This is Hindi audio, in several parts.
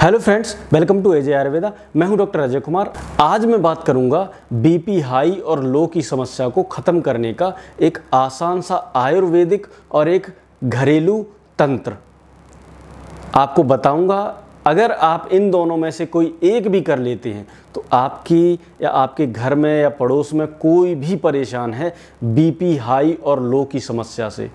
hello friends welcome to AJ Ayurveda मैं हूं डॉक्टर अजय कुमार आज मैं बात करूंगा बीपी हाई और लो की समस्या को ख़त्म करने का एक आसान सा आयुर्वेदिक और एक घरेलू तंत्र आपको बताऊंगा अगर आप इन दोनों में से कोई एक भी कर लेते हैं तो आपकी या आपके घर में या पड़ोस में कोई भी परेशान है बीपी हाई और लो की समस्या से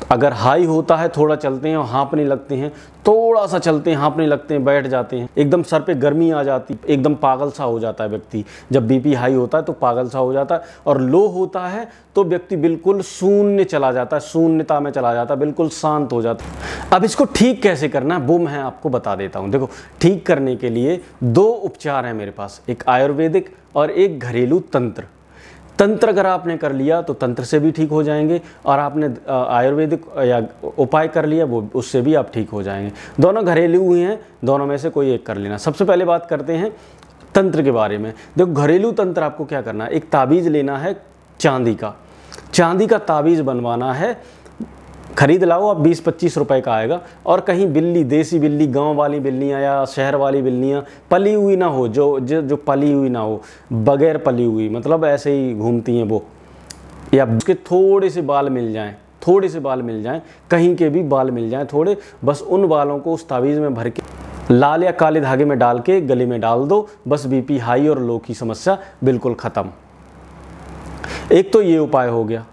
तो अगर हाई होता है थोड़ा चलते हैं और हाँपने लगते हैं थोड़ा सा चलते हैं हाँपने लगते हैं बैठ जाते हैं एकदम सर पे गर्मी आ जाती एकदम पागल सा हो जाता है व्यक्ति जब बीपी हाई होता है तो पागल सा हो जाता है और लो होता है तो व्यक्ति बिल्कुल शून्य चला जाता है शून्यता में चला जाता है बिल्कुल शांत हो जाता है अब इसको ठीक कैसे करना है वो मैं आपको बता देता हूँ हूँ देखो ठीक करने के लिए दो उपचार हैं मेरे पास एक आयुर्वेदिक और एक घरेलू तंत्र तंत्र अगर आपने कर लिया तो तंत्र से भी ठीक हो जाएंगे और आपने आयुर्वेदिक या उपाय कर लिया वो उससे भी आप ठीक हो जाएंगे दोनों घरेलू हुए हैं दोनों में से कोई एक कर लेना सबसे पहले बात करते हैं तंत्र के बारे में देखो घरेलू तंत्र आपको क्या करना है एक ताबीज़ लेना है चांदी का चांदी का ताबीज़ बनवाना है खरीद लाओ अब बीस पच्चीस रुपए का आएगा और कहीं बिल्ली देसी बिल्ली गांव वाली बिल्लियाँ या शहर वाली बिल्लियाँ पली हुई ना हो जो जो जो पली हुई ना हो बगैर पली हुई मतलब ऐसे ही घूमती हैं वो या उसके थोड़े से बाल मिल जाएं थोड़े से बाल मिल जाएं कहीं के भी बाल मिल जाएं थोड़े बस उन बालों को उस तावीज़ में भर के लाल या काले धागे में डाल के गले में डाल दो बस बीपी हाई और लो की समस्या बिल्कुल ख़त्म एक तो ये उपाय हो गया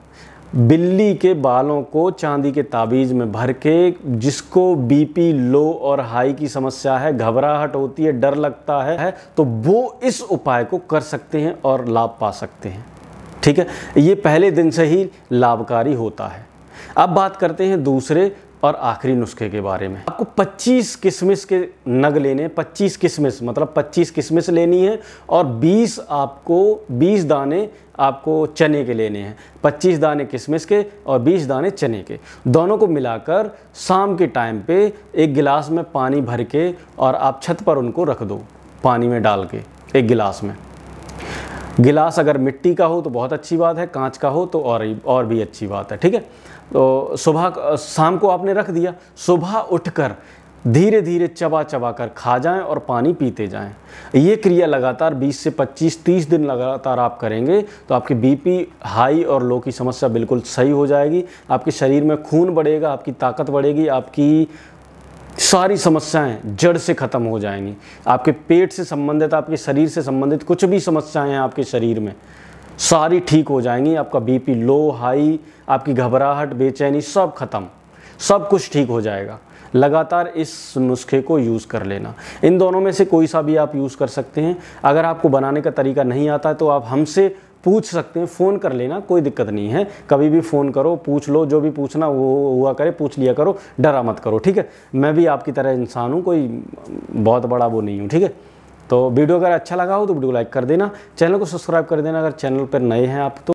बिल्ली के बालों को चांदी के ताबीज़ में भर के जिसको बीपी लो और हाई की समस्या है घबराहट होती है डर लगता है तो वो इस उपाय को कर सकते हैं और लाभ पा सकते हैं ठीक है ये पहले दिन से ही लाभकारी होता है अब बात करते हैं दूसरे और आखिरी नुस्खे के बारे में आपको 25 किशमिश के नग लेने 25 किशमिश मतलब 25 किशमिश लेनी है और 20 आपको 20 दाने आपको चने के लेने हैं 25 दाने किशमिश के और 20 दाने चने के दोनों को मिलाकर शाम के टाइम पे एक गिलास में पानी भर के और आप छत पर उनको रख दो पानी में डाल के एक गिलास में गिलास अगर मिट्टी का हो तो बहुत अच्छी बात है कांच का हो तो और और भी अच्छी बात है ठीक है तो सुबह शाम को आपने रख दिया सुबह उठकर धीरे धीरे चबा चबा कर खा जाएं और पानी पीते जाएं ये क्रिया लगातार 20 से 25 30 दिन लगातार आप करेंगे तो आपकी बीपी हाई और लो की समस्या बिल्कुल सही हो जाएगी आपके शरीर में खून बढ़ेगा आपकी ताकत बढ़ेगी आपकी सारी समस्याएं जड़ से ख़त्म हो जाएंगी आपके पेट से संबंधित आपके शरीर से संबंधित कुछ भी समस्याएं हैं आपके शरीर में सारी ठीक हो जाएंगी आपका बीपी लो हाई आपकी घबराहट बेचैनी सब खत्म सब कुछ ठीक हो जाएगा लगातार इस नुस्खे को यूज़ कर लेना इन दोनों में से कोई सा भी आप यूज़ कर सकते हैं अगर आपको बनाने का तरीका नहीं आता है तो आप हमसे पूछ सकते हैं फ़ोन कर लेना कोई दिक्कत नहीं है कभी भी फ़ोन करो पूछ लो जो भी पूछना वो हुआ करे पूछ लिया करो डरा मत करो ठीक है मैं भी आपकी तरह इंसान हूँ कोई बहुत बड़ा वो नहीं हूँ ठीक है तो वीडियो अगर अच्छा लगा हो तो वीडियो को लाइक कर देना चैनल को सब्सक्राइब कर देना अगर चैनल पर नए हैं आप तो